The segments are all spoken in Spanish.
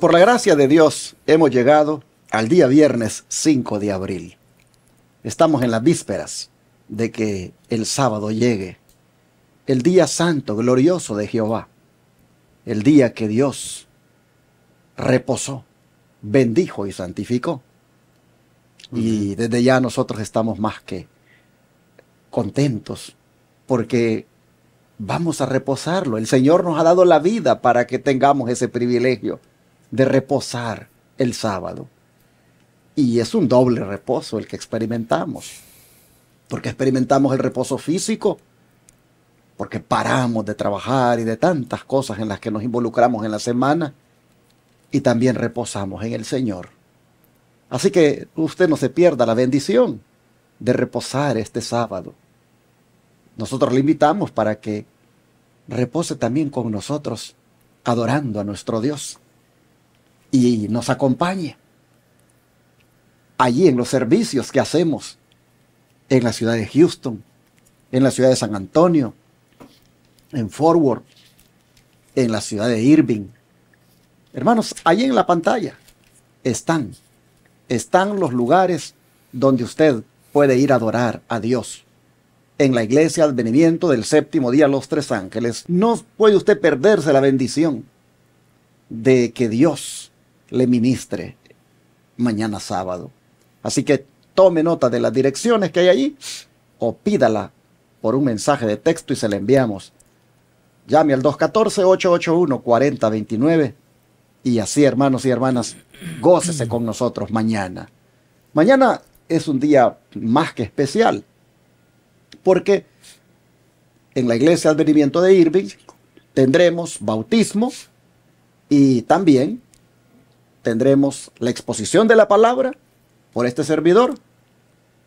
por la gracia de Dios hemos llegado al día viernes 5 de abril. Estamos en las vísperas de que el sábado llegue, el día santo, glorioso de Jehová, el día que Dios reposó, bendijo y santificó. Y desde ya nosotros estamos más que contentos porque vamos a reposarlo. El Señor nos ha dado la vida para que tengamos ese privilegio de reposar el sábado. Y es un doble reposo el que experimentamos. Porque experimentamos el reposo físico, porque paramos de trabajar y de tantas cosas en las que nos involucramos en la semana, y también reposamos en el Señor. Así que usted no se pierda la bendición de reposar este sábado. Nosotros le invitamos para que repose también con nosotros, adorando a nuestro Dios y nos acompañe allí en los servicios que hacemos en la ciudad de Houston, en la ciudad de San Antonio, en Forward, en la ciudad de Irving. Hermanos, allí en la pantalla están, están los lugares donde usted puede ir a adorar a Dios. En la iglesia Advenimiento del séptimo día Los Tres Ángeles, no puede usted perderse la bendición de que Dios le ministre mañana sábado. Así que tome nota de las direcciones que hay allí o pídala por un mensaje de texto y se la enviamos. Llame al 214-881-4029 y así, hermanos y hermanas, gócese con nosotros mañana. Mañana es un día más que especial porque en la iglesia de advenimiento de Irving tendremos bautismo y también tendremos la exposición de la palabra por este servidor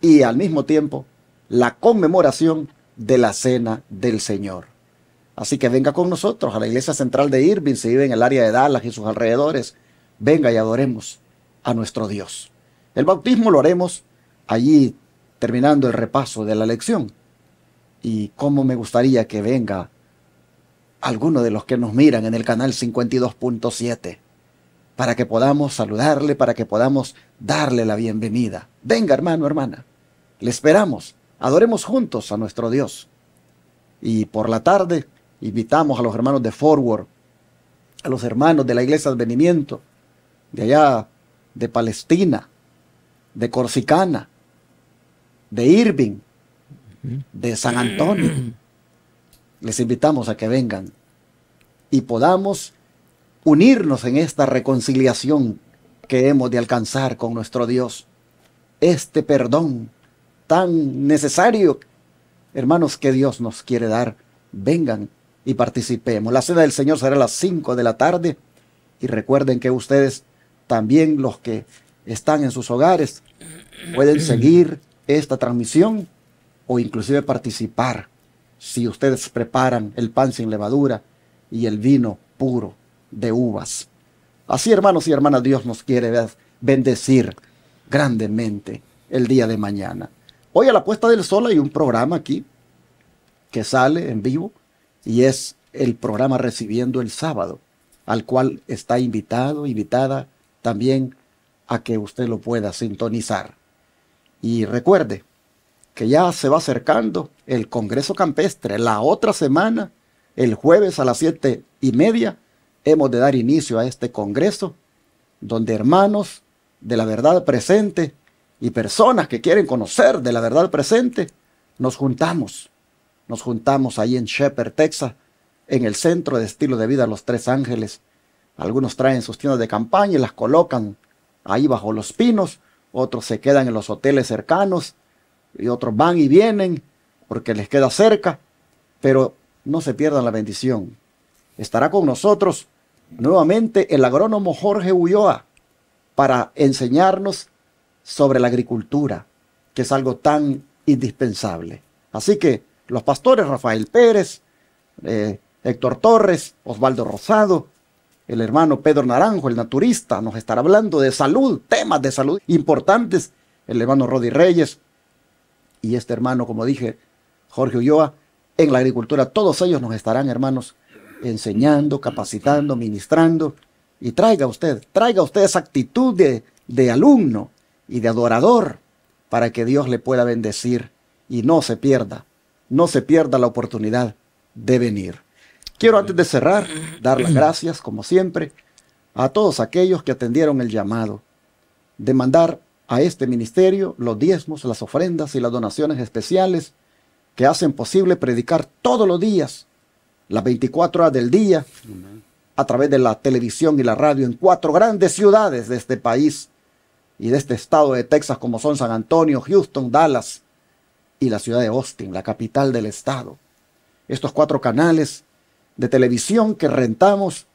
y al mismo tiempo la conmemoración de la Cena del Señor. Así que venga con nosotros a la iglesia central de Irving, se vive en el área de Dallas y sus alrededores. Venga y adoremos a nuestro Dios. El bautismo lo haremos allí terminando el repaso de la lección. Y cómo me gustaría que venga alguno de los que nos miran en el canal 52.7 para que podamos saludarle, para que podamos darle la bienvenida. Venga, hermano, hermana, le esperamos, adoremos juntos a nuestro Dios. Y por la tarde invitamos a los hermanos de Forward, a los hermanos de la Iglesia de Advenimiento, de allá de Palestina, de Corsicana, de Irving, de San Antonio. Mm. Les invitamos a que vengan y podamos unirnos en esta reconciliación que hemos de alcanzar con nuestro Dios. Este perdón tan necesario, hermanos, que Dios nos quiere dar. Vengan y participemos. La cena del Señor será a las 5 de la tarde y recuerden que ustedes también los que están en sus hogares pueden seguir esta transmisión o inclusive participar si ustedes preparan el pan sin levadura y el vino puro de uvas. Así, hermanos y hermanas, Dios nos quiere bendecir grandemente el día de mañana. Hoy a la puesta del sol hay un programa aquí que sale en vivo y es el programa Recibiendo el Sábado, al cual está invitado, invitada también a que usted lo pueda sintonizar. Y recuerde que ya se va acercando el Congreso Campestre la otra semana, el jueves a las siete y media, hemos de dar inicio a este Congreso, donde hermanos de la verdad presente y personas que quieren conocer de la verdad presente, nos juntamos. Nos juntamos ahí en Shepherd, Texas, en el centro de estilo de vida Los Tres Ángeles. Algunos traen sus tiendas de campaña y las colocan ahí bajo los pinos, otros se quedan en los hoteles cercanos y otros van y vienen porque les queda cerca, pero no se pierdan la bendición. Estará con nosotros nuevamente el agrónomo Jorge Ulloa para enseñarnos sobre la agricultura, que es algo tan indispensable. Así que los pastores Rafael Pérez, eh, Héctor Torres, Osvaldo Rosado, el hermano Pedro Naranjo, el naturista, nos estará hablando de salud, temas de salud importantes, el hermano Rodi Reyes y este hermano, como dije, Jorge Ulloa, en la agricultura, todos ellos nos estarán, hermanos, enseñando, capacitando, ministrando. Y traiga usted, traiga usted esa actitud de, de alumno y de adorador para que Dios le pueda bendecir y no se pierda, no se pierda la oportunidad de venir. Quiero antes de cerrar dar las gracias, como siempre, a todos aquellos que atendieron el llamado de mandar a este ministerio los diezmos, las ofrendas y las donaciones especiales que hacen posible predicar todos los días las 24 horas del día, a través de la televisión y la radio en cuatro grandes ciudades de este país y de este estado de Texas, como son San Antonio, Houston, Dallas y la ciudad de Austin, la capital del estado. Estos cuatro canales de televisión que rentamos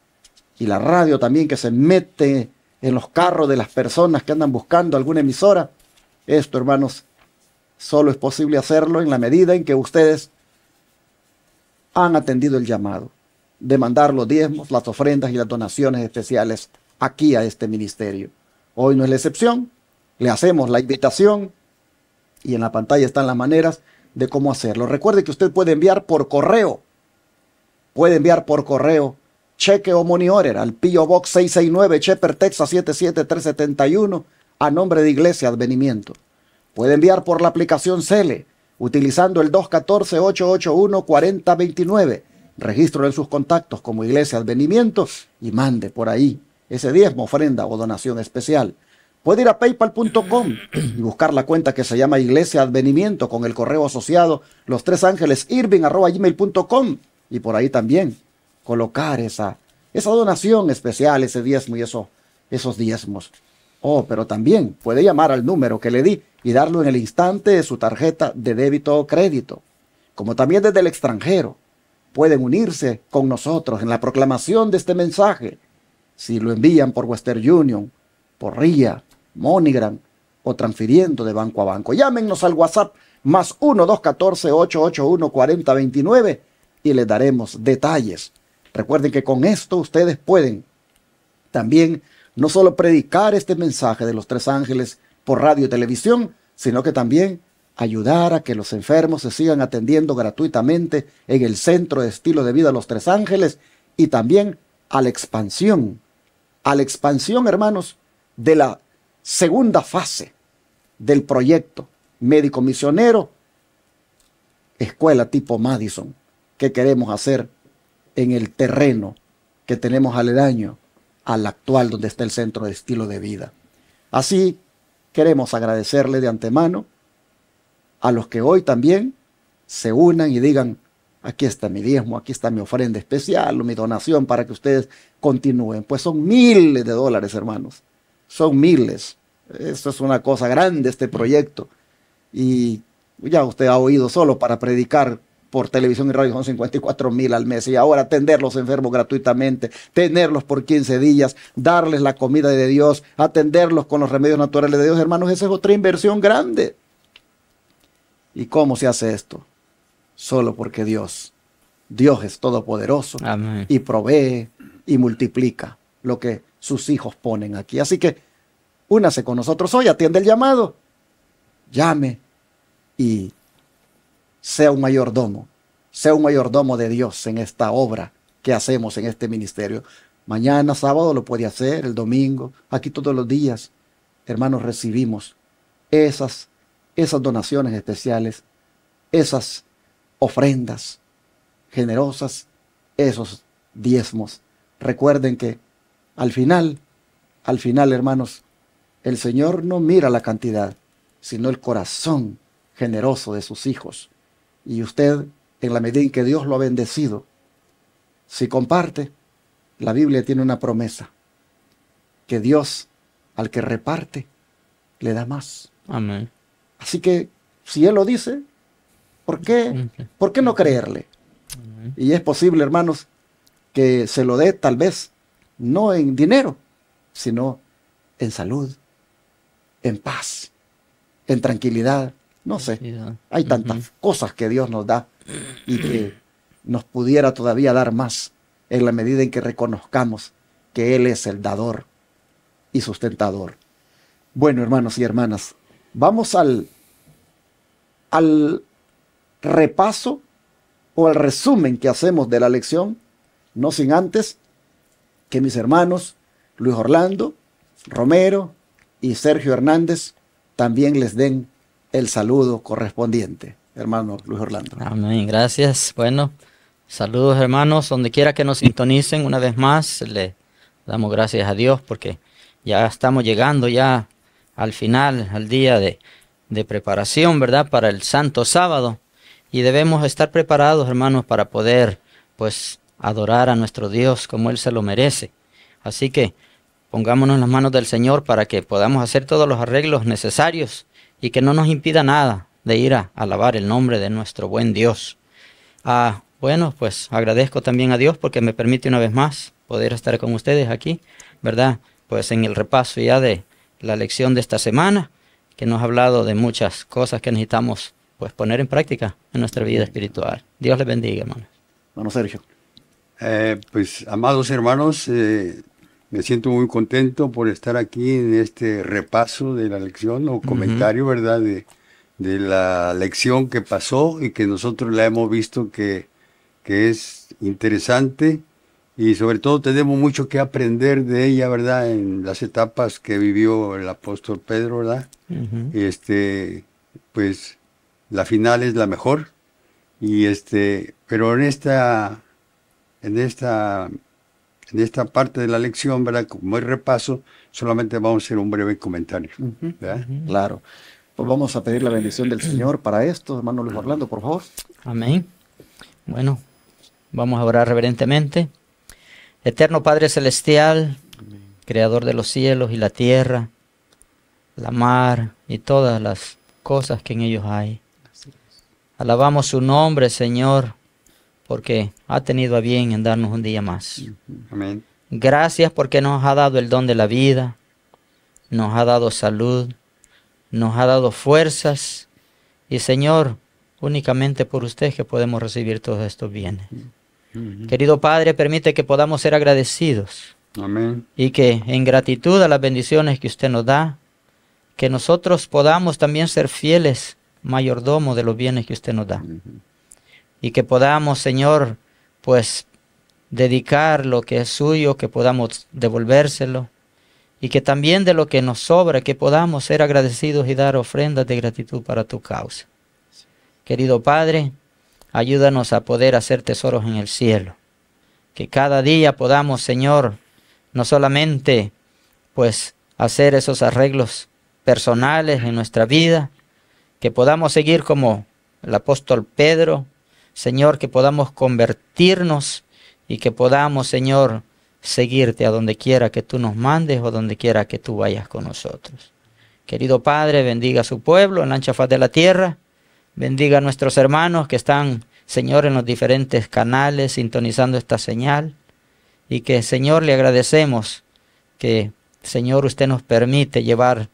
y la radio también que se mete en los carros de las personas que andan buscando alguna emisora. Esto, hermanos, solo es posible hacerlo en la medida en que ustedes han atendido el llamado de mandar los diezmos, las ofrendas y las donaciones especiales aquí a este ministerio. Hoy no es la excepción, le hacemos la invitación y en la pantalla están las maneras de cómo hacerlo. Recuerde que usted puede enviar por correo, puede enviar por correo cheque o money al P.O. Box 669 Chepper, Texas 77371 a nombre de Iglesia Advenimiento. Puede enviar por la aplicación Cele utilizando el 214-881-4029. Registro en sus contactos como Iglesia Advenimiento y mande por ahí ese diezmo, ofrenda o donación especial. Puede ir a paypal.com y buscar la cuenta que se llama Iglesia Advenimiento con el correo asociado los tres ángeles irving.com y por ahí también colocar esa, esa donación especial, ese diezmo y eso, esos diezmos. Oh, pero también puede llamar al número que le di y darlo en el instante de su tarjeta de débito o crédito, como también desde el extranjero. Pueden unirse con nosotros en la proclamación de este mensaje, si lo envían por Western Union, por RIA, MoneyGram o transfiriendo de banco a banco. Llámenos al WhatsApp más 1-214-881-4029 y les daremos detalles. Recuerden que con esto ustedes pueden también no solo predicar este mensaje de los tres ángeles por radio y televisión, sino que también ayudar a que los enfermos se sigan atendiendo gratuitamente en el Centro de Estilo de Vida Los Tres Ángeles y también a la expansión, a la expansión, hermanos, de la segunda fase del proyecto médico misionero, escuela tipo Madison, que queremos hacer en el terreno que tenemos aledaño al actual donde está el centro de estilo de vida. Así, queremos agradecerle de antemano a los que hoy también se unan y digan, aquí está mi diezmo, aquí está mi ofrenda especial mi donación para que ustedes continúen. Pues son miles de dólares, hermanos. Son miles. Esto es una cosa grande, este proyecto. Y ya usted ha oído solo para predicar por televisión y radio son 54 mil al mes. Y ahora atenderlos los enfermos gratuitamente, tenerlos por 15 días, darles la comida de Dios, atenderlos con los remedios naturales de Dios, hermanos, esa es otra inversión grande. ¿Y cómo se hace esto? Solo porque Dios, Dios es todopoderoso y provee y multiplica lo que sus hijos ponen aquí. Así que únase con nosotros hoy, atiende el llamado, llame y sea un mayordomo, sea un mayordomo de Dios en esta obra que hacemos en este ministerio. Mañana, sábado lo puede hacer, el domingo, aquí todos los días, hermanos, recibimos esas, esas donaciones especiales, esas ofrendas generosas, esos diezmos. Recuerden que al final, al final, hermanos, el Señor no mira la cantidad, sino el corazón generoso de sus hijos. Y usted, en la medida en que Dios lo ha bendecido, si comparte, la Biblia tiene una promesa, que Dios al que reparte le da más. Amén. Así que si Él lo dice, ¿por qué, ¿por qué no creerle? Y es posible, hermanos, que se lo dé tal vez no en dinero, sino en salud, en paz, en tranquilidad, no sé, hay tantas cosas que Dios nos da y que nos pudiera todavía dar más en la medida en que reconozcamos que Él es el dador y sustentador. Bueno, hermanos y hermanas, vamos al, al repaso o al resumen que hacemos de la lección, no sin antes que mis hermanos Luis Orlando, Romero y Sergio Hernández también les den el saludo correspondiente, hermano Luis Orlando. Amén, gracias. Bueno, saludos hermanos, donde quiera que nos sintonicen, una vez más le damos gracias a Dios porque ya estamos llegando ya al final, al día de, de preparación, ¿verdad? Para el Santo Sábado. Y debemos estar preparados, hermanos, para poder, pues, adorar a nuestro Dios como Él se lo merece. Así que pongámonos en las manos del Señor para que podamos hacer todos los arreglos necesarios y que no nos impida nada de ir a alabar el nombre de nuestro buen Dios. Ah, bueno, pues agradezco también a Dios porque me permite una vez más poder estar con ustedes aquí, ¿verdad? Pues en el repaso ya de la lección de esta semana, que nos ha hablado de muchas cosas que necesitamos pues poner en práctica en nuestra vida espiritual. Dios les bendiga, hermanos. Hermano Sergio. Eh, pues, amados hermanos, eh, me siento muy contento por estar aquí en este repaso de la lección o comentario, ¿verdad? De, la lección que pasó y que nosotros la hemos visto que, es interesante y sobre todo tenemos mucho que aprender de ella, ¿verdad? En las etapas que vivió el apóstol Pedro, ¿verdad? Este, pues la final es la mejor y este, pero en esta en esta en esta parte de la lección, ¿verdad? Como hay repaso, solamente vamos a hacer un breve comentario. ¿verdad? Claro. Pues vamos a pedir la bendición del Señor para esto, hermano Luis Orlando, por favor. Amén. Bueno, vamos a orar reverentemente. Eterno Padre Celestial, Creador de los cielos y la tierra, la mar y todas las cosas que en ellos hay. Alabamos su nombre, Señor, porque ha tenido a bien en darnos un día más. Amén. Gracias porque nos ha dado el don de la vida, nos ha dado salud, nos ha dado fuerzas y Señor, únicamente por usted que podemos recibir todos estos bienes. Querido Padre, permite que podamos ser agradecidos. Amén. Y que en gratitud a las bendiciones que usted nos da, que nosotros podamos también ser fieles mayordomo de los bienes que usted nos da y que podamos, Señor, pues dedicar lo que es suyo, que podamos devolvérselo y que también de lo que nos sobra, que podamos ser agradecidos y dar ofrendas de gratitud para tu causa. Querido Padre, ayúdanos a poder hacer tesoros en el cielo, que cada día podamos, Señor, no solamente pues hacer esos arreglos personales en nuestra vida, que podamos seguir como el apóstol Pedro, Señor, que podamos convertirnos y que podamos, Señor, seguirte a donde quiera que tú nos mandes o donde quiera que tú vayas con nosotros. Querido Padre, bendiga a su pueblo en la ancha faz de la tierra. Bendiga a nuestros hermanos que están, Señor, en los diferentes canales sintonizando esta señal. Y que, Señor, le agradecemos que, Señor, usted nos permite llevar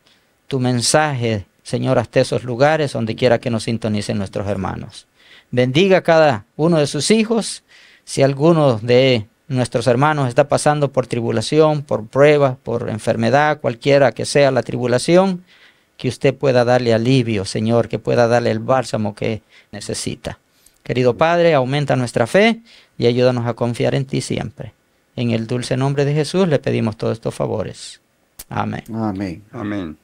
tu mensaje, Señor, hasta esos lugares donde quiera que nos sintonicen nuestros hermanos bendiga a cada uno de sus hijos. Si alguno de nuestros hermanos está pasando por tribulación, por prueba, por enfermedad, cualquiera que sea la tribulación, que usted pueda darle alivio, Señor, que pueda darle el bálsamo que necesita. Querido Padre, aumenta nuestra fe y ayúdanos a confiar en ti siempre. En el dulce nombre de Jesús le pedimos todos estos favores. Amén. Amén. Amén.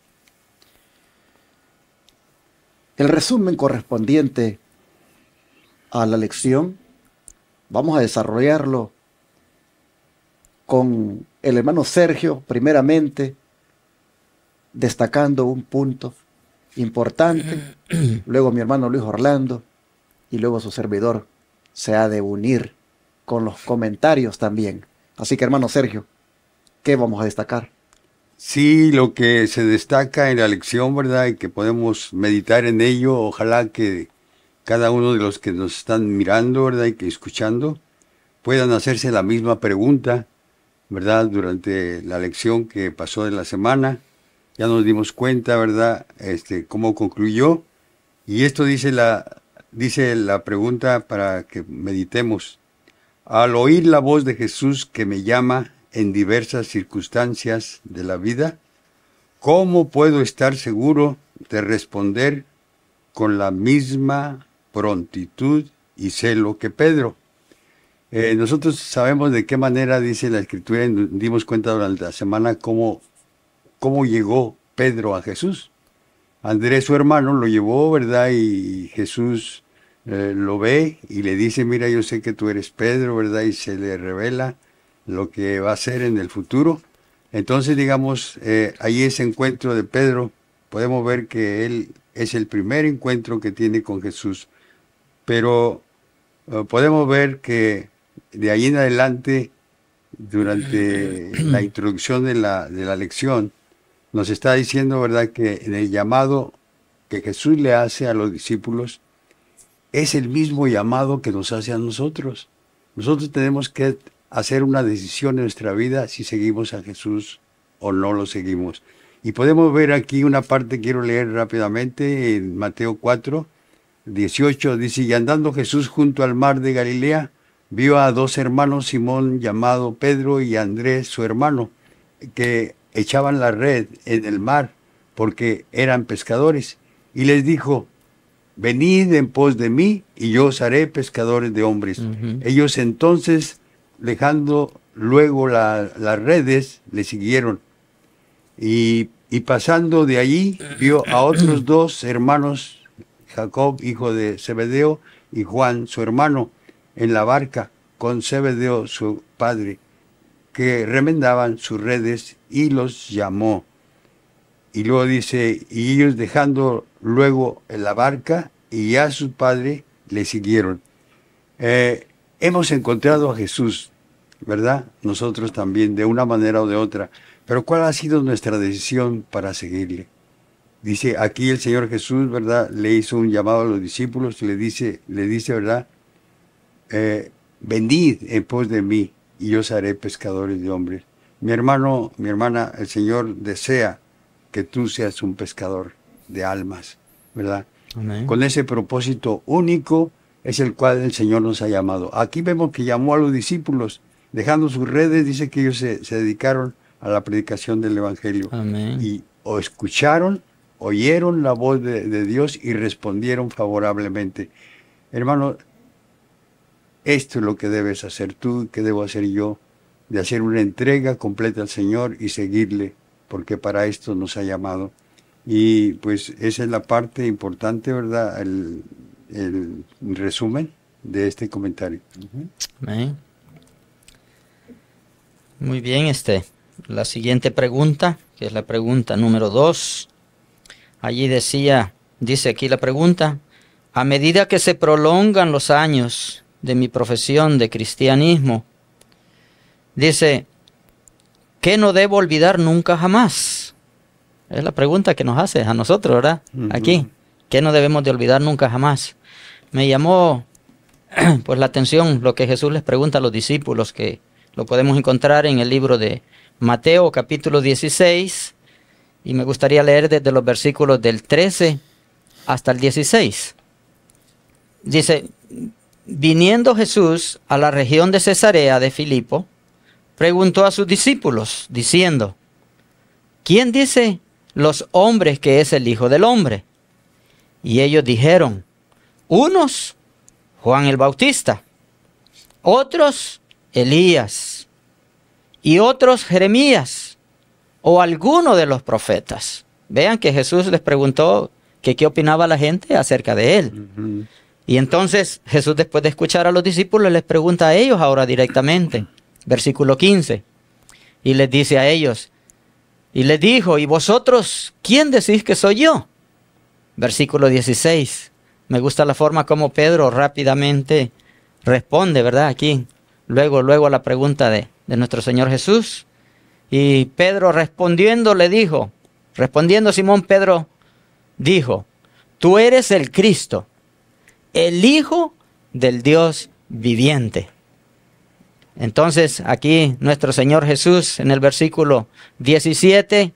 El resumen correspondiente a la lección, vamos a desarrollarlo con el hermano Sergio, primeramente, destacando un punto importante, luego mi hermano Luis Orlando y luego su servidor se ha de unir con los comentarios también. Así que hermano Sergio, ¿qué vamos a destacar? Sí, lo que se destaca en la lección, ¿verdad? Y que podemos meditar en ello, ojalá que cada uno de los que nos están mirando, ¿verdad? Y que escuchando, puedan hacerse la misma pregunta, ¿verdad? Durante la lección que pasó de la semana. Ya nos dimos cuenta, ¿verdad? Este, cómo concluyó. Y esto dice la, dice la pregunta para que meditemos. Al oír la voz de Jesús que me llama en diversas circunstancias de la vida, ¿cómo puedo estar seguro de responder con la misma prontitud y celo que Pedro. Eh, nosotros sabemos de qué manera dice la escritura dimos cuenta durante la semana cómo, cómo llegó Pedro a Jesús. Andrés, su hermano, lo llevó, ¿verdad? Y Jesús eh, lo ve y le dice, mira, yo sé que tú eres Pedro, ¿verdad? Y se le revela lo que va a ser en el futuro. Entonces, digamos, eh, ahí ese encuentro de Pedro, podemos ver que él es el primer encuentro que tiene con Jesús pero eh, podemos ver que de ahí en adelante, durante la introducción de la, de la lección, nos está diciendo, ¿verdad?, que el llamado que Jesús le hace a los discípulos, es el mismo llamado que nos hace a nosotros. Nosotros tenemos que hacer una decisión en nuestra vida si seguimos a Jesús o no lo seguimos. Y podemos ver aquí una parte, quiero leer rápidamente, en Mateo 4, 18 dice, y andando Jesús junto al mar de Galilea, vio a dos hermanos, Simón llamado Pedro y Andrés su hermano, que echaban la red en el mar porque eran pescadores, y les dijo, venid en pos de mí y yo os haré pescadores de hombres. Ellos entonces, dejando luego las redes, le siguieron. y pasando de allí, vio a otros dos hermanos Jacob, hijo de Zebedeo, y Juan, su hermano, en la barca con Zebedeo, su padre, que remendaban sus redes y los llamó. Y luego dice, y ellos dejando luego en la barca y a su padre le siguieron. Eh, hemos encontrado a Jesús, ¿verdad? Nosotros también, de una manera o de otra. Pero ¿cuál ha sido nuestra decisión para seguirle? Dice, aquí el Señor Jesús, ¿verdad? Le hizo un llamado a los discípulos y le dice, le dice ¿verdad? Eh, Vendid en pos de mí y yo os haré pescadores de hombres. Mi hermano, mi hermana, el Señor desea que tú seas un pescador de almas, ¿verdad? Con ese propósito único es el cual el Señor nos ha llamado. Aquí vemos que llamó a los discípulos, dejando sus redes, dice que ellos se, se dedicaron a la predicación del Evangelio. Amén. Y o escucharon oyeron la voz de, Dios y respondieron favorablemente. Hermano, esto es lo que debes hacer tú, que debo hacer yo, de hacer una entrega completa al Señor y seguirle, porque para esto nos ha llamado. Y pues esa es la parte importante, ¿verdad? El, resumen de este comentario. Muy bien, este. La siguiente pregunta, que es la pregunta número dos, Allí decía, dice aquí la pregunta, a medida que se prolongan los años de mi profesión de cristianismo, dice, ¿qué no debo olvidar nunca jamás? Es la pregunta que nos hace a nosotros, ¿verdad? Aquí, ¿qué no debemos de olvidar nunca jamás? Me llamó pues la atención lo que Jesús les pregunta a los discípulos, que lo podemos encontrar en el libro de Mateo capítulo 16, y me gustaría leer desde los versículos del 13 hasta el 16. Dice, viniendo Jesús a la región de Cesarea de Filipo, preguntó a sus discípulos, diciendo, ¿quién dice los hombres que es el Hijo del Hombre? Y ellos dijeron, unos, Juan el Bautista, otros, Elías, y otros, Jeremías o alguno de los profetas. Vean que Jesús les preguntó que qué opinaba la gente acerca de él. Y entonces Jesús después de escuchar a los discípulos les pregunta a ellos ahora directamente, versículo 15, y les dice a ellos, y les dijo, ¿y vosotros quién decís que soy yo? Versículo 16. Me gusta la forma como Pedro rápidamente responde, ¿verdad? Aquí, luego, luego a la pregunta de, de nuestro Señor Jesús. Y Pedro respondiendo le dijo, respondiendo Simón Pedro dijo, tú eres el Cristo, el Hijo del Dios viviente. Entonces aquí nuestro Señor Jesús en el versículo 17,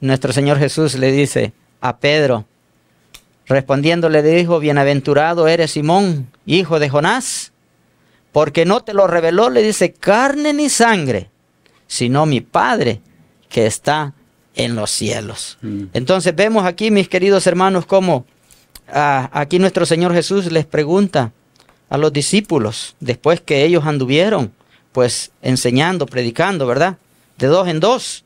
nuestro Señor Jesús le dice a Pedro, respondiendo le dijo, bienaventurado eres Simón, hijo de Jonás, porque no te lo reveló, le dice, carne ni sangre, sino mi Padre que está en los cielos. Mm. Entonces vemos aquí, mis queridos hermanos, cómo ah, aquí nuestro Señor Jesús les pregunta a los discípulos, después que ellos anduvieron, pues enseñando, predicando, ¿verdad? De dos en dos.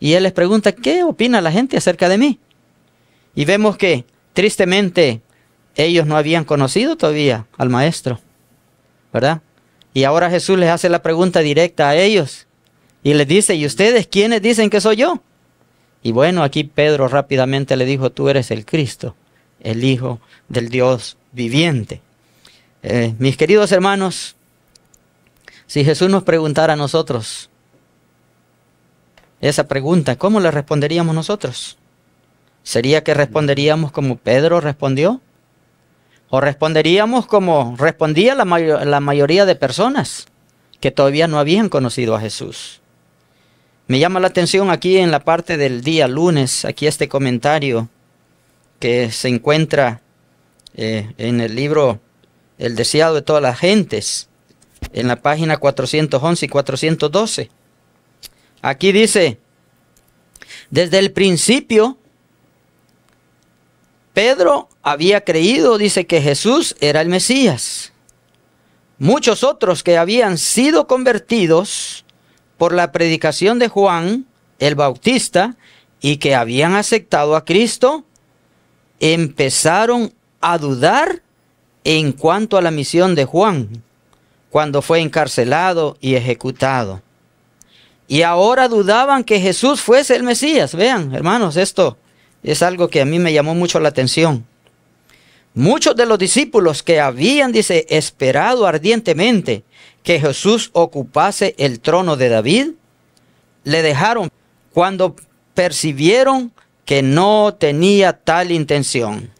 Y Él les pregunta, ¿qué opina la gente acerca de mí? Y vemos que, tristemente, ellos no habían conocido todavía al Maestro, ¿verdad? Y ahora Jesús les hace la pregunta directa a ellos. Y les dice, ¿y ustedes quiénes dicen que soy yo? Y bueno, aquí Pedro rápidamente le dijo, tú eres el Cristo, el Hijo del Dios viviente. Eh, mis queridos hermanos, si Jesús nos preguntara a nosotros esa pregunta, ¿cómo le responderíamos nosotros? ¿Sería que responderíamos como Pedro respondió? ¿O responderíamos como respondía la, la mayoría de personas que todavía no habían conocido a Jesús? Me llama la atención aquí en la parte del día lunes, aquí este comentario que se encuentra eh, en el libro El deseado de todas las gentes, en la página 411 y 412. Aquí dice, desde el principio, Pedro había creído, dice que Jesús era el Mesías. Muchos otros que habían sido convertidos, por la predicación de Juan el Bautista y que habían aceptado a Cristo, empezaron a dudar en cuanto a la misión de Juan cuando fue encarcelado y ejecutado. Y ahora dudaban que Jesús fuese el Mesías. Vean, hermanos, esto es algo que a mí me llamó mucho la atención. Muchos de los discípulos que habían, dice, esperado ardientemente que Jesús ocupase el trono de David, le dejaron cuando percibieron que no tenía tal intención.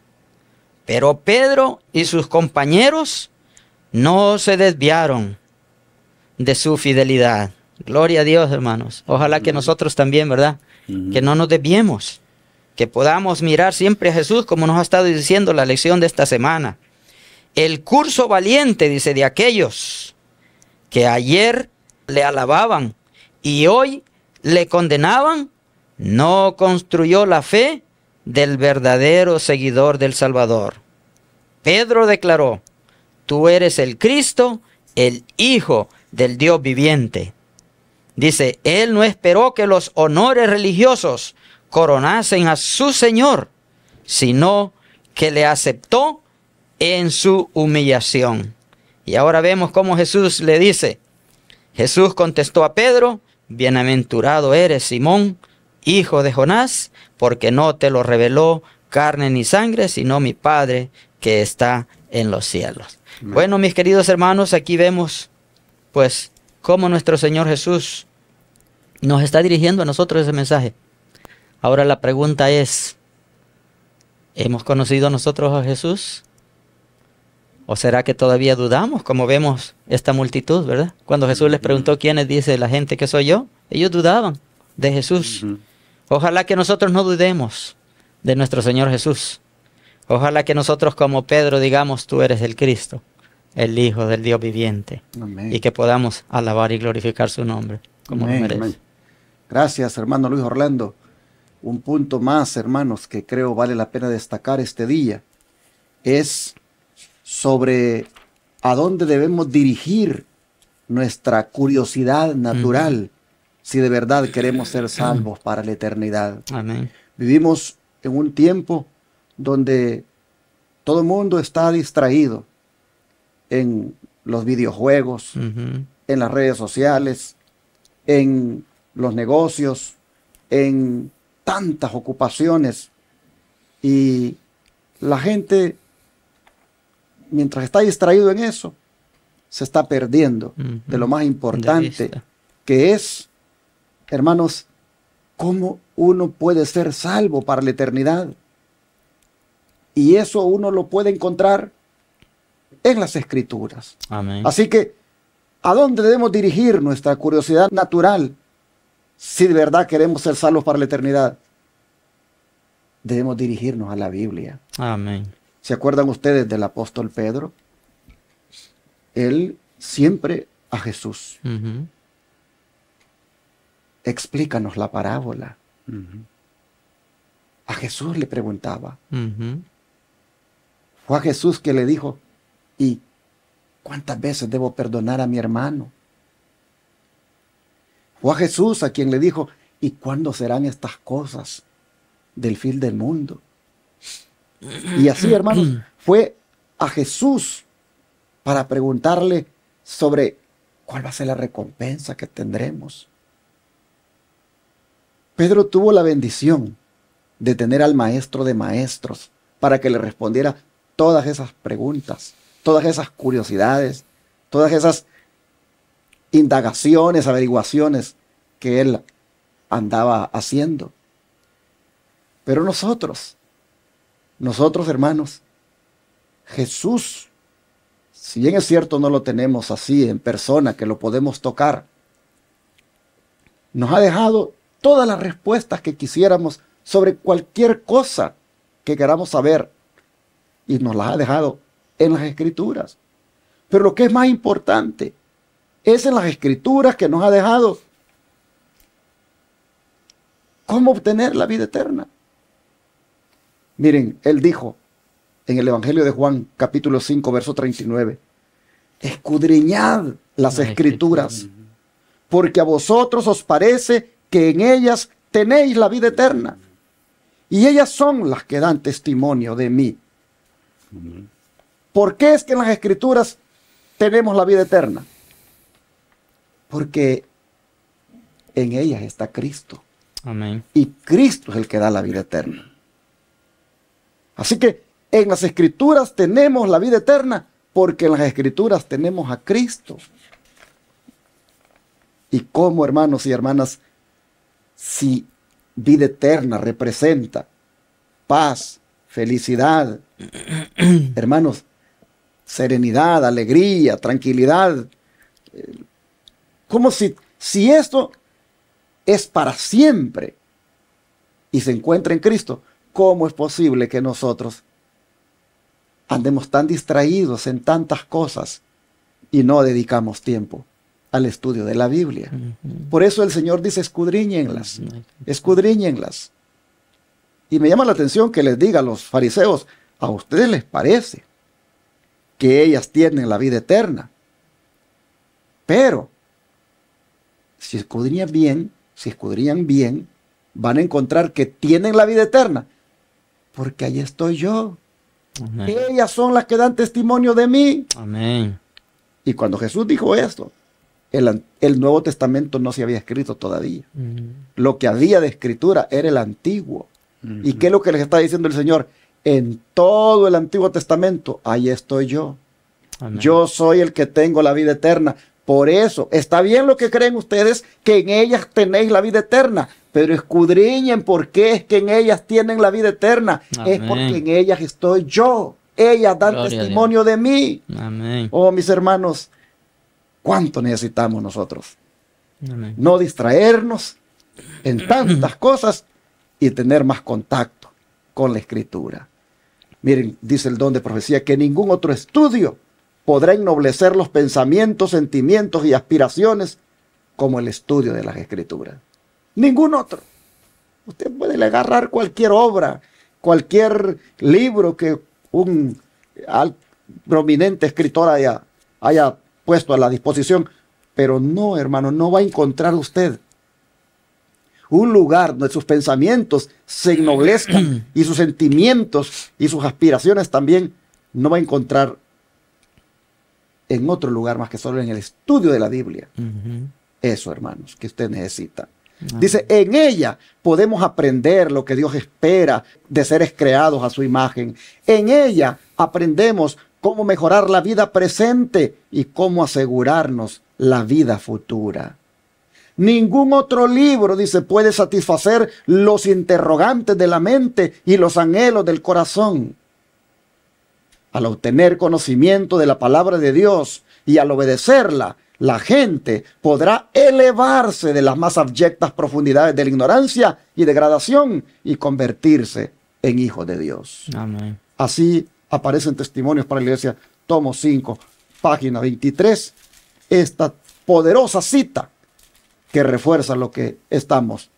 Pero Pedro y sus compañeros no se desviaron de su fidelidad. Gloria a Dios, hermanos. Ojalá que nosotros también, ¿verdad? Que no nos desviemos. Que podamos mirar siempre a Jesús, como nos ha estado diciendo la lección de esta semana. El curso valiente, dice, de aquellos que ayer le alababan y hoy le condenaban, no construyó la fe del verdadero seguidor del Salvador. Pedro declaró, tú eres el Cristo, el Hijo del Dios viviente. Dice, él no esperó que los honores religiosos coronasen a su Señor, sino que le aceptó en su humillación. Y ahora vemos cómo Jesús le dice, Jesús contestó a Pedro, Bienaventurado eres Simón, hijo de Jonás, porque no te lo reveló carne ni sangre, sino mi Padre que está en los cielos. Bueno, mis queridos hermanos, aquí vemos pues cómo nuestro Señor Jesús nos está dirigiendo a nosotros ese mensaje. Ahora la pregunta es, ¿hemos conocido nosotros a Jesús? ¿O será que todavía dudamos, como vemos esta multitud, verdad? Cuando Jesús les preguntó quiénes dice la gente que soy yo, ellos dudaban de Jesús. Ojalá que nosotros no dudemos de nuestro Señor Jesús. Ojalá que nosotros como Pedro digamos, tú eres el Cristo, el Hijo del Dios viviente. Y que podamos alabar y glorificar su nombre como lo merece. Gracias, hermano Luis Orlando. Un punto más, hermanos, que creo vale la pena destacar este día es sobre a dónde debemos dirigir nuestra curiosidad natural si de verdad queremos ser salvos para la eternidad. Amén. Vivimos en un tiempo donde todo el mundo está distraído en los videojuegos, en las redes sociales, en los negocios, en tantas ocupaciones. Y la gente mientras está distraído en eso, se está perdiendo de lo más importante, que es, hermanos, cómo uno puede ser salvo para la eternidad. Y eso uno lo puede encontrar en las escrituras. Amén. Así que, ¿a dónde debemos dirigir nuestra curiosidad natural si de verdad queremos ser salvos para la eternidad? Debemos dirigirnos a la Biblia. Amén. ¿Se acuerdan ustedes del apóstol Pedro? Él siempre a Jesús. Explícanos la parábola. A Jesús le preguntaba. Fue a Jesús que le dijo, ¿y cuántas veces debo perdonar a mi hermano? Fue a Jesús a quien le dijo, ¿y cuándo serán estas cosas del fin del mundo? Y así, hermanos, fue a Jesús para preguntarle sobre cuál va a ser la recompensa que tendremos. Pedro tuvo la bendición de tener al maestro de maestros para que le respondiera todas esas preguntas, todas esas curiosidades, todas esas indagaciones, averiguaciones que él andaba haciendo. Pero nosotros, nosotros, hermanos, Jesús, si bien es cierto no lo tenemos así en persona, que lo podemos tocar, nos ha dejado todas las respuestas que quisiéramos sobre cualquier cosa que queramos saber y nos las ha dejado en las escrituras. Pero lo que es más importante es en las escrituras que nos ha dejado cómo obtener la vida eterna. Miren, él dijo en el Evangelio de Juan, capítulo 5, verso 39, escudriñad las escrituras, porque a vosotros os parece que en ellas tenéis la vida eterna, y ellas son las que dan testimonio de mí. ¿Por qué es que en las escrituras tenemos la vida eterna? Porque en ellas está Cristo. Amén. Y Cristo es el que da la vida eterna. Así que en las escrituras tenemos la vida eterna porque en las escrituras tenemos a Cristo. Y como hermanos y hermanas, si vida eterna representa paz, felicidad, hermanos, serenidad, alegría, tranquilidad, como si esto es para siempre y se encuentra en Cristo, ¿Cómo es posible que nosotros andemos tan distraídos en tantas cosas y no dedicamos tiempo al estudio de la Biblia? Por eso el Señor dice, escudriñenlas, escudriñenlas. Y me llama la atención que les diga a los fariseos, a ustedes les parece que ellas tienen la vida eterna. Pero, si escudriñan bien, si escudriñan bien, van a encontrar que tienen la vida eterna, porque ahí estoy yo. Ellas son las que dan testimonio de mí. Amén. Y cuando Jesús dijo esto, el, Nuevo Testamento no se había escrito todavía. Mm. Lo que había de escritura era el antiguo. ¿Y qué es lo que les está diciendo el Señor? En todo el Antiguo Testamento, ahí estoy yo. Yo soy el que tengo la vida eterna. Por eso, está bien lo que creen ustedes, que en ellas tenéis la vida eterna, pero escudriñen porque es que en ellas tienen la vida eterna, es porque en ellas estoy yo, ellas dan testimonio de mí. Amén. Oh, mis hermanos, ¿cuánto necesitamos nosotros? No distraernos en tantas cosas y tener más contacto con la escritura. Miren, dice el don de profecía que ningún otro estudio podrá ennoblecer los pensamientos, sentimientos y aspiraciones como el estudio de las escrituras ningún otro. Usted puede agarrar cualquier obra, cualquier libro que un prominente escritor haya, haya puesto a la disposición, pero no, hermano, no va a encontrar usted un lugar donde sus pensamientos se ennoblezcan y sus sentimientos y sus aspiraciones también no va a encontrar en otro lugar más que solo en el estudio de la Biblia. Eso, hermanos, que usted necesita. Dice, en ella podemos aprender lo que Dios espera de seres creados a su imagen. En ella aprendemos cómo mejorar la vida presente y cómo asegurarnos la vida futura. Ningún otro libro, dice, puede satisfacer los interrogantes de la mente y los anhelos del corazón. Al obtener conocimiento de la palabra de Dios y al obedecerla, la gente podrá elevarse de las más abyectas profundidades de la ignorancia y degradación y convertirse en hijo de Dios. Amén. Así aparecen testimonios para la iglesia, tomo 5, página 23, esta poderosa cita que refuerza lo que estamos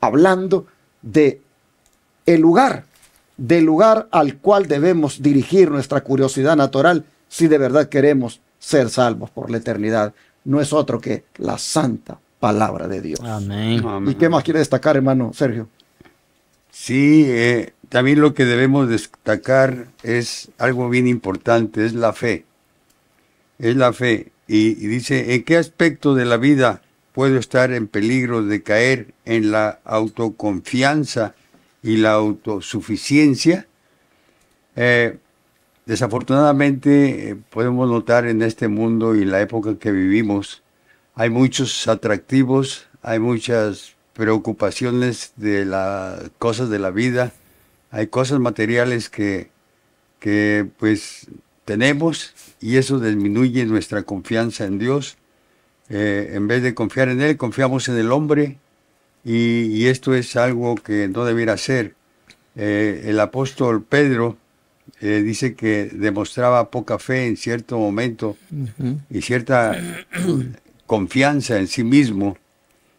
hablando de el lugar, del lugar al cual debemos dirigir nuestra curiosidad natural si de verdad queremos ser salvos por la eternidad. No es otro que la santa palabra de Dios. Amén. ¿Y qué más quiere destacar, hermano Sergio? Sí, eh, también lo que debemos destacar es algo bien importante, es la fe. Es la fe. Y, dice, ¿en qué aspecto de la vida puedo estar en peligro de caer en la autoconfianza y la autosuficiencia? Eh, Desafortunadamente eh, podemos notar en este mundo y la época que vivimos, hay muchos atractivos, hay muchas preocupaciones de las cosas de la vida, hay cosas materiales que, pues tenemos y eso disminuye nuestra confianza en Dios. Eh, en vez de confiar en Él, confiamos en el hombre y, esto es algo que no debiera ser. Eh, el apóstol Pedro eh, dice que demostraba poca fe en cierto momento y cierta confianza en sí mismo.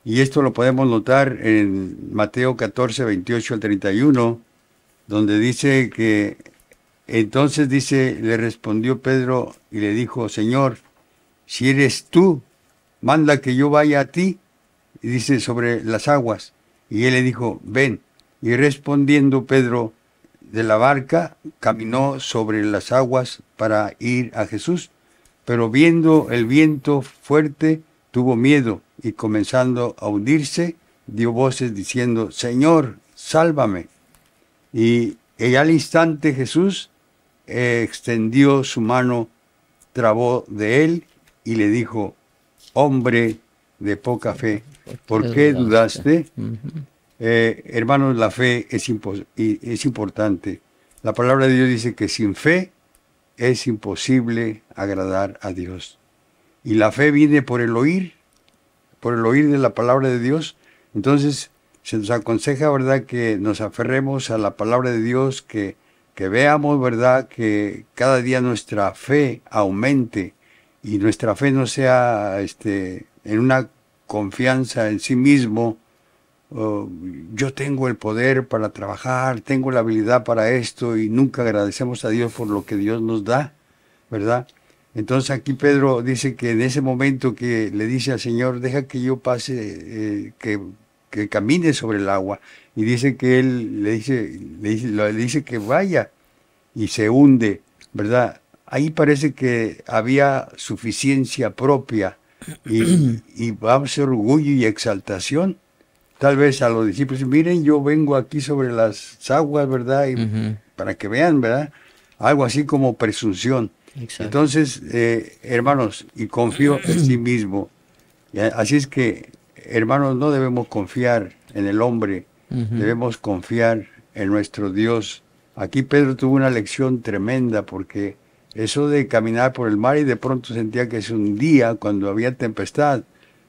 Y esto lo podemos notar en Mateo 14, 28 al 31, donde dice que entonces dice, le respondió Pedro y le dijo, Señor, si eres tú, manda que yo vaya a ti. Y dice sobre las aguas. Y él le dijo, ven. Y respondiendo Pedro, de la barca caminó sobre las aguas para ir a Jesús, pero viendo el viento fuerte, tuvo miedo y comenzando a hundirse, dio voces diciendo, Señor, sálvame. Y, al instante Jesús eh, extendió su mano, trabó de él y le dijo, hombre de poca fe, ¿por qué dudaste? Eh, hermanos, la fe es, es importante. La palabra de Dios dice que sin fe es imposible agradar a Dios. Y la fe viene por el oír, por el oír de la palabra de Dios. Entonces, se nos aconseja, ¿verdad?, que nos aferremos a la palabra de Dios, que, que veamos, ¿verdad?, que cada día nuestra fe aumente y nuestra fe no sea este, en una confianza en sí mismo, Oh, yo tengo el poder para trabajar, tengo la habilidad para esto y nunca agradecemos a Dios por lo que Dios nos da, ¿verdad? Entonces aquí Pedro dice que en ese momento que le dice al Señor, deja que yo pase, eh, que, camine sobre el agua, y dice que él le dice, dice, que vaya y se hunde, ¿verdad? Ahí parece que había suficiencia propia y, y va a ser orgullo y exaltación tal vez a los discípulos, miren, yo vengo aquí sobre las aguas, ¿verdad? Y Para que vean, ¿verdad? Algo así como presunción. Entonces, eh, hermanos, y confío en sí mismo. Así es que, hermanos, no debemos confiar en el hombre, debemos confiar en nuestro Dios. Aquí Pedro tuvo una lección tremenda porque eso de caminar por el mar y de pronto sentía que es un día cuando había tempestad,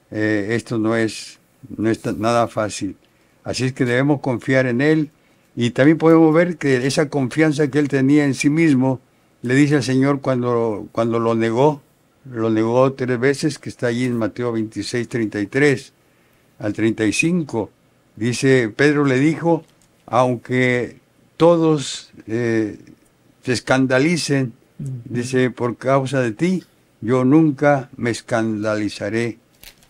eh, esto no es no es nada fácil. Así es que debemos confiar en Él y también podemos ver que esa confianza que Él tenía en sí mismo, le dice al Señor cuando, cuando lo negó, lo negó tres veces, que está allí en Mateo 26, 33 al 35. Dice, Pedro le dijo, aunque todos eh, se escandalicen, dice, por causa de ti, yo nunca me escandalizaré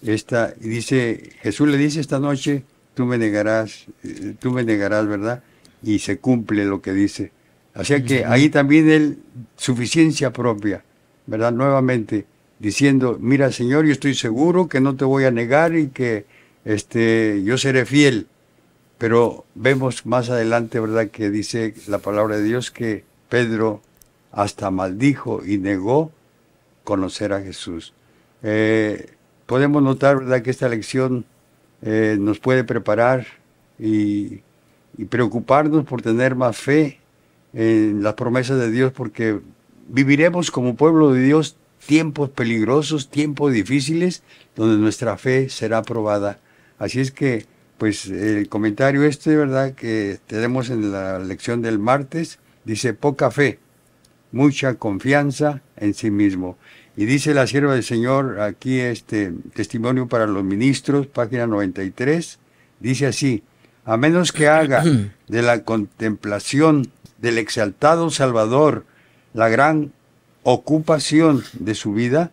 y dice, Jesús le dice esta noche, tú me negarás, eh, tú me negarás, ¿verdad? Y se cumple lo que dice. Así que ahí también él, suficiencia propia, ¿verdad? Nuevamente, diciendo, mira Señor, yo estoy seguro que no te voy a negar y que este, yo seré fiel. Pero vemos más adelante, ¿verdad? Que dice la palabra de Dios que Pedro hasta maldijo y negó conocer a Jesús. Eh, podemos notar que esta lección eh, nos puede preparar y, preocuparnos por tener más fe en las promesas de Dios, porque viviremos como pueblo de Dios tiempos peligrosos, tiempos difíciles, donde nuestra fe será probada. Así es que, pues el comentario este, ¿verdad?, que tenemos en la lección del martes, dice, poca fe, mucha confianza en sí mismo. Y dice la sierva del Señor, aquí este testimonio para los ministros, página 93, dice así, a menos que haga de la contemplación del exaltado Salvador la gran ocupación de su vida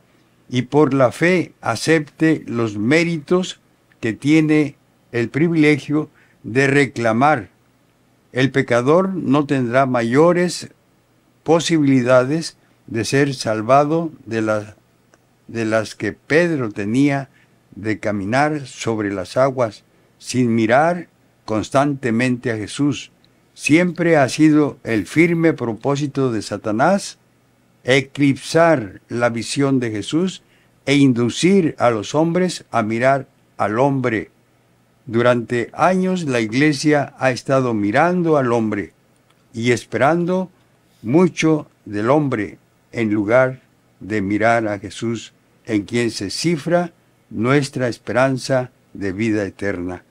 y por la fe acepte los méritos que tiene el privilegio de reclamar, el pecador no tendrá mayores posibilidades de ser salvado de, de las que Pedro tenía de caminar sobre las aguas sin mirar constantemente a Jesús. Siempre ha sido el firme propósito de Satanás eclipsar la visión de Jesús e inducir a los hombres a mirar al hombre. Durante años la iglesia ha estado mirando al hombre y esperando mucho del hombre, en lugar de mirar a Jesús en quien se cifra nuestra esperanza de vida eterna.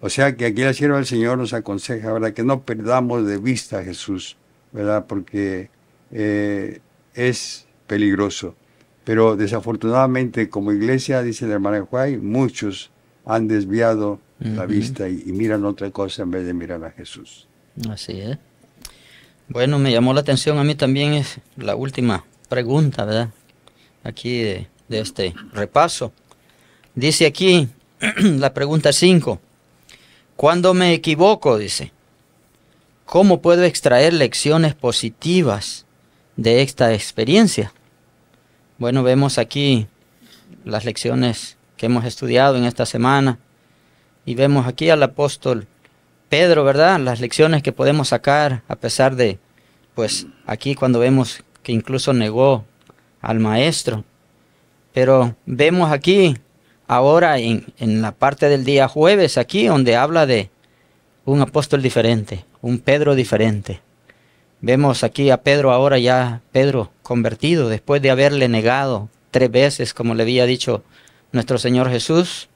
O sea que aquí la sierva del Señor nos aconseja, ¿verdad? Que no perdamos de vista a Jesús, ¿verdad? Porque eh, es peligroso. Pero desafortunadamente como iglesia, dice la hermana Juárez, muchos han desviado la vista y, y miran otra cosa en vez de mirar a Jesús. Así es. Bueno, me llamó la atención a mí también es la última pregunta, ¿verdad? Aquí de, este repaso. Dice aquí la pregunta 5. Cuando me equivoco, dice, ¿cómo puedo extraer lecciones positivas de esta experiencia? Bueno, vemos aquí las lecciones que hemos estudiado en esta semana y vemos aquí al apóstol Pedro, ¿verdad? Las lecciones que podemos sacar a pesar de, pues aquí cuando vemos que incluso negó al maestro. Pero vemos aquí, ahora en, en la parte del día jueves, aquí donde habla de un apóstol diferente, un Pedro diferente. Vemos aquí a Pedro ahora ya, Pedro convertido, después de haberle negado tres veces, como le había dicho nuestro Señor Jesús.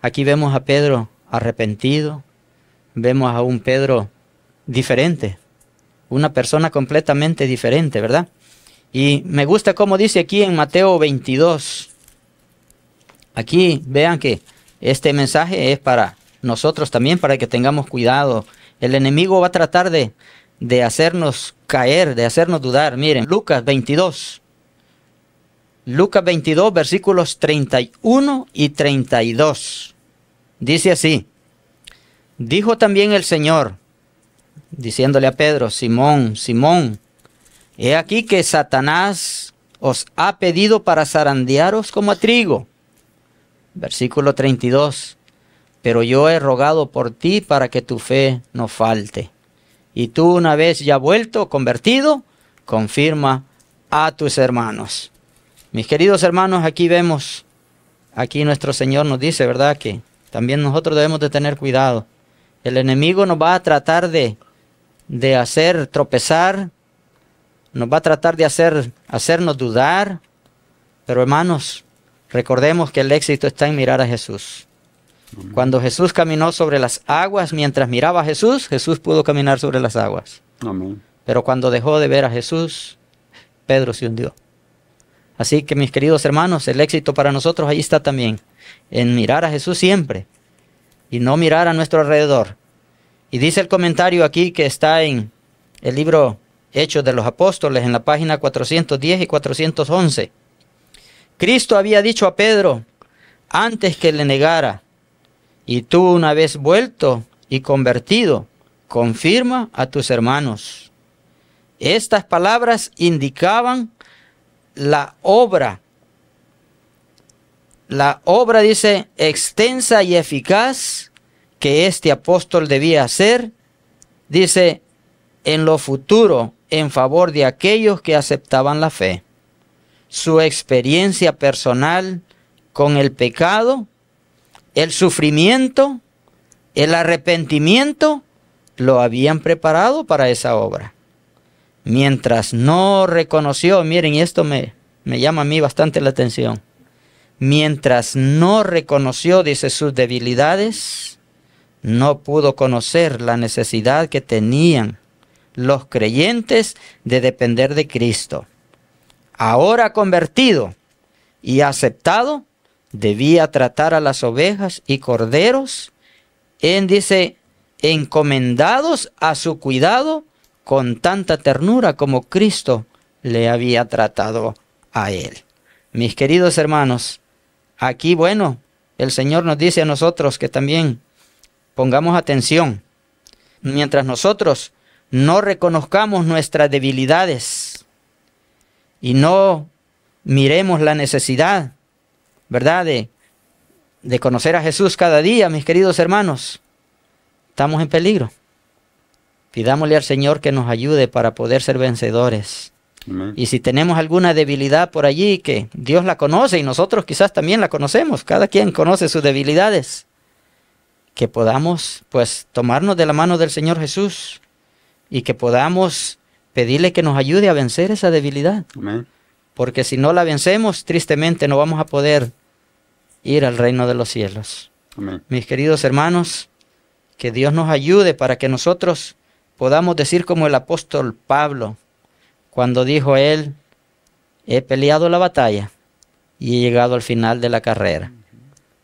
Aquí vemos a Pedro arrepentido, vemos a un Pedro diferente, una persona completamente diferente, ¿verdad? Y me gusta como dice aquí en Mateo 22. Aquí vean que este mensaje es para nosotros también, para que tengamos cuidado. El enemigo va a tratar de, de hacernos caer, de hacernos dudar. Miren, Lucas 22. Lucas 22, versículos 31 y 32. Dice así. Dijo también el Señor, diciéndole a Pedro, Simón, Simón, he aquí que Satanás os ha pedido para zarandearos como a trigo. Versículo 32. Pero yo he rogado por ti para que tu fe no falte. Y tú una vez ya vuelto, convertido, confirma a tus hermanos. Mis queridos hermanos, aquí vemos, aquí nuestro Señor nos dice, ¿verdad? Que también nosotros debemos de tener cuidado el enemigo nos va a tratar de, hacer tropezar, nos va a tratar de hacer, hacernos dudar. Pero hermanos, recordemos que el éxito está en mirar a Jesús. Cuando Jesús caminó sobre las aguas, mientras miraba a Jesús, Jesús pudo caminar sobre las aguas. Pero cuando dejó de ver a Jesús, Pedro se hundió. Así que mis queridos hermanos, el éxito para nosotros ahí está también, en mirar a Jesús siempre, y no mirar a nuestro alrededor. Y dice el comentario aquí que está en el libro Hechos de los Apóstoles, en la página 410 y 411. Cristo había dicho a Pedro, antes que le negara, y tú una vez vuelto y convertido, confirma a tus hermanos. Estas palabras indicaban la obra la obra dice extensa y eficaz que este apóstol debía hacer, dice en lo futuro en favor de aquellos que aceptaban la fe. Su experiencia personal con el pecado, el sufrimiento, el arrepentimiento, lo habían preparado para esa obra. Mientras no reconoció, miren, esto me, me llama a mí bastante la atención mientras no reconoció, dice, sus debilidades, no pudo conocer la necesidad que tenían los creyentes de depender de Cristo. Ahora convertido y aceptado, debía tratar a las ovejas y corderos en, dice, encomendados a su cuidado con tanta ternura como Cristo le había tratado a él. Mis queridos hermanos, Aquí, bueno, el Señor nos dice a nosotros que también pongamos atención. Mientras nosotros no reconozcamos nuestras debilidades y no miremos la necesidad, ¿verdad? De, conocer a Jesús cada día, mis queridos hermanos, estamos en peligro. Pidámosle al Señor que nos ayude para poder ser vencedores y si tenemos alguna debilidad por allí, que Dios la conoce y nosotros quizás también la conocemos, cada quien conoce sus debilidades, que podamos pues tomarnos de la mano del Señor Jesús y que podamos pedirle que nos ayude a vencer esa debilidad. Porque si no la vencemos, tristemente no vamos a poder ir al reino de los cielos. Mis queridos hermanos, que Dios nos ayude para que nosotros podamos decir como el apóstol Pablo, cuando dijo él, he peleado la batalla y he llegado al final de la carrera.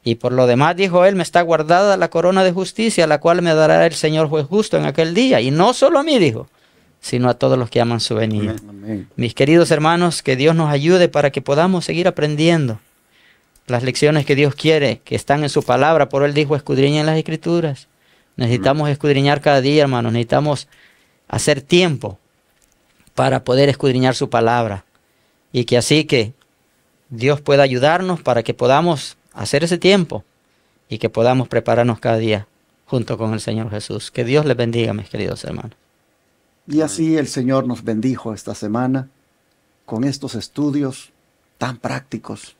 Y por lo demás, dijo él, me está guardada la corona de justicia, la cual me dará el Señor juez justo en aquel día. Y no solo a mí, dijo, sino a todos los que aman su venida. Mis queridos hermanos, que Dios nos ayude para que podamos seguir aprendiendo las lecciones que Dios quiere, que están en su palabra. Por él dijo, escudriñen las escrituras. Necesitamos escudriñar cada día, hermanos. Necesitamos hacer tiempo para poder escudriñar su palabra. Y que así que Dios pueda ayudarnos para que podamos hacer ese tiempo y que podamos prepararnos cada día junto con el Señor Jesús. Que Dios les bendiga, mis queridos hermanos. Y así el Señor nos bendijo esta semana con estos estudios tan prácticos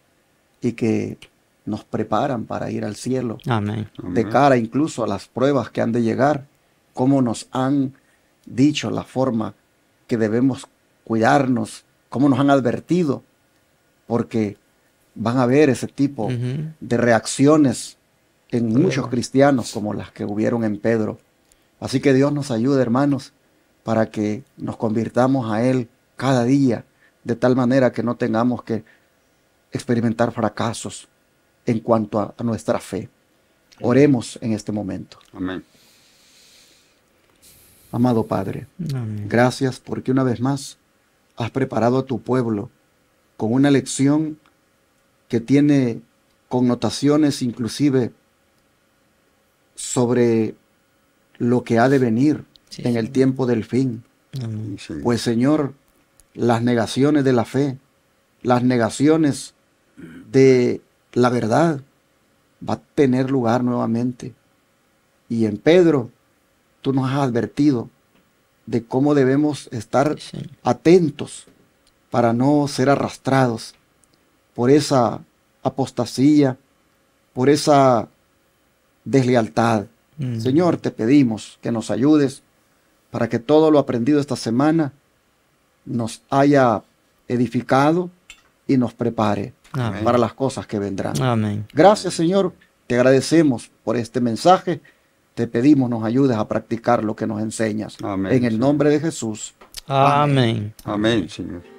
y que nos preparan para ir al cielo. Amén. De cara incluso a las pruebas que han de llegar, como nos han dicho la forma que debemos cuidarnos, como nos han advertido, porque van a haber ese tipo de reacciones en muchos cristianos como las que hubieron en Pedro. Así que Dios nos ayude, hermanos, para que nos convirtamos a Él cada día, de tal manera que no tengamos que experimentar fracasos en cuanto a nuestra fe. Oremos en este momento. Amén. Amado Padre, gracias porque una vez más has preparado a tu pueblo con una lección que tiene connotaciones inclusive sobre lo que ha de venir en el tiempo del fin. Pues Señor, las negaciones de la fe, las negaciones de la verdad, va a tener lugar nuevamente. Y en Pedro nos has advertido de cómo debemos estar atentos para no ser arrastrados por esa apostasía, por esa deslealtad. Mm. Señor, te pedimos que nos ayudes para que todo lo aprendido esta semana nos haya edificado y nos prepare para las cosas que vendrán. Amén. Gracias, Señor. Te agradecemos por este mensaje te pedimos nos ayudes a practicar lo que nos enseñas. en el nombre de Jesús. Amén, Amén Señor.